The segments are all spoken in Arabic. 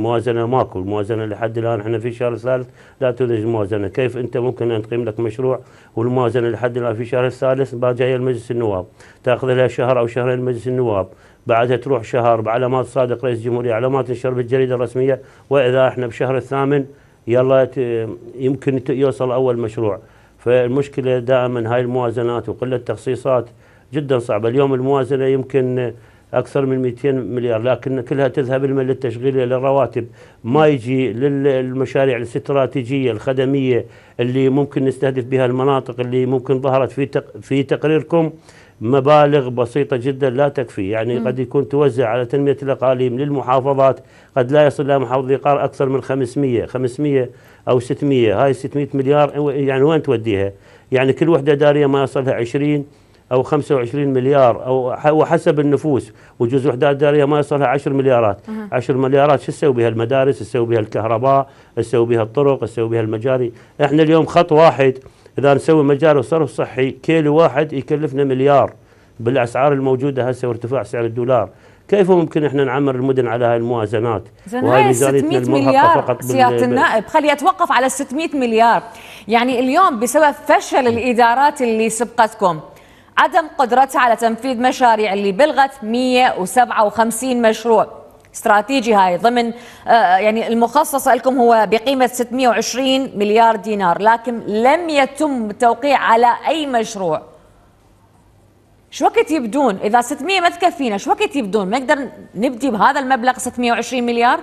الموازنه ماكو الموازنه لحد الان احنا في الشهر الثالث لا توجد موازنه كيف انت ممكن ان تقيم لك مشروع والموازنه لحد الان في الشهر الثالث بعد جايه المجلس النواب تاخذ لها شهر او شهرين مجلس النواب بعدها تروح شهر بعلامات صادق رئيس الجمهوريه علامات تنشر بالجريده الرسميه واذا احنا بشهر الثامن يلا يمكن يوصل اول مشروع فالمشكله دائما هاي الموازنات وقله التخصيصات جدا صعبه اليوم الموازنه يمكن اكثر من 200 مليار لكن كلها تذهب لمن للتشغيل للرواتب ما يجي للمشاريع الاستراتيجيه الخدميه اللي ممكن نستهدف بها المناطق اللي ممكن ظهرت في في تقريركم مبالغ بسيطة جدا لا تكفي يعني م. قد يكون توزع على تنمية الأقاليم للمحافظات قد لا يصل لها محافظه قار أكثر من 500 500 أو 600 هاي 600 مليار يعني وين توديها يعني كل وحدة دارية ما يصلها 20 او 25 مليار او وحسب النفوس وجوز وحدات داريه ما يصلها 10 مليارات 10 مليارات شو تسوي بها المدارس تسوي بها الكهرباء تسوي بها الطرق تسوي بها المجاري احنا اليوم خط واحد اذا نسوي مجاري وصرف صحي كيلو واحد يكلفنا مليار بالاسعار الموجوده هسه وارتفاع سعر الدولار كيف ممكن احنا نعمر المدن على هاي الموازنات وهي ميزانيه المرهقه فقط سياده النائب خلي اتوقف على 600 مليار يعني اليوم بسبب فشل الادارات اللي سبقتكم عدم قدرتها على تنفيذ مشاريع اللي بلغت 157 مشروع استراتيجي هاي ضمن آه، آه، يعني المخصص لكم هو بقيمة 620 مليار دينار لكن لم يتم التوقيع على أي مشروع شو وقت يبدون إذا 600 ما تكفينا شو وقت يبدون ما نقدر نبدي بهذا المبلغ 620 مليار؟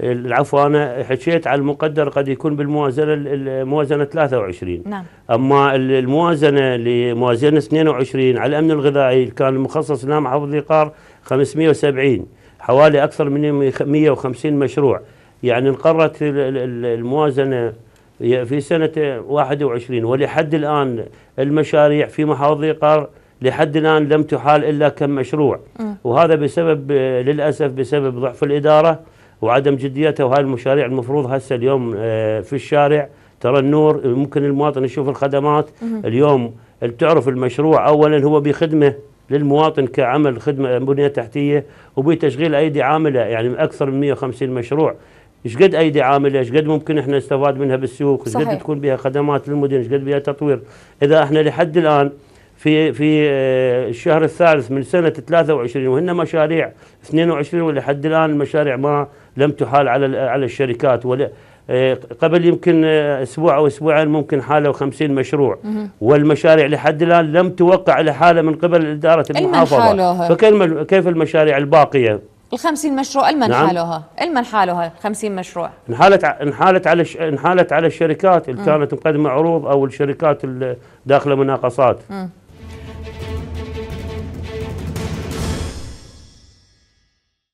العفو انا حكيت على المقدر قد يكون بالموازنه الموازنه 23 نعم اما الموازنه لموازنه 22 على الامن الغذائي كان المخصص لها محافظ العقار 570 حوالي اكثر من 150 مشروع يعني انقرت الموازنه في سنه 21 ولحد الان المشاريع في محافظ العقار لحد الان لم تحال الا كم مشروع وهذا بسبب للاسف بسبب ضعف الاداره وعدم جديتها وهاي المشاريع المفروض هسه اليوم آه، في الشارع ترى النور ممكن المواطن يشوف الخدمات اليوم تعرف المشروع اولا هو بخدمه للمواطن كعمل خدمه بنيه تحتيه وبتشغيل ايدي عامله يعني اكثر من 150 مشروع ايش قد ايدي عامله ايش قد ممكن احنا نستفاد منها بالسوق ايش قد تكون بها خدمات للمدن ايش قد بها تطوير اذا احنا لحد الان في في آه، الشهر الثالث من سنه 23 وهن مشاريع 22 ولحد الان المشاريع ما لم تحال على على الشركات ولا إيه، قبل يمكن إيه، اسبوع او اسبوعين ممكن حاله 50 مشروع والمشاريع لحد الان لم توقع لحاله من قبل اداره المحافظه فكيف المشاريع الباقيه ال50 مشروع المن نعم. حالوها المن حالوها 50 مشروع انحالت انحالت على ش... انحالت على الشركات اللي كانت مقدمه عروض او الشركات اللي داخله مناقصات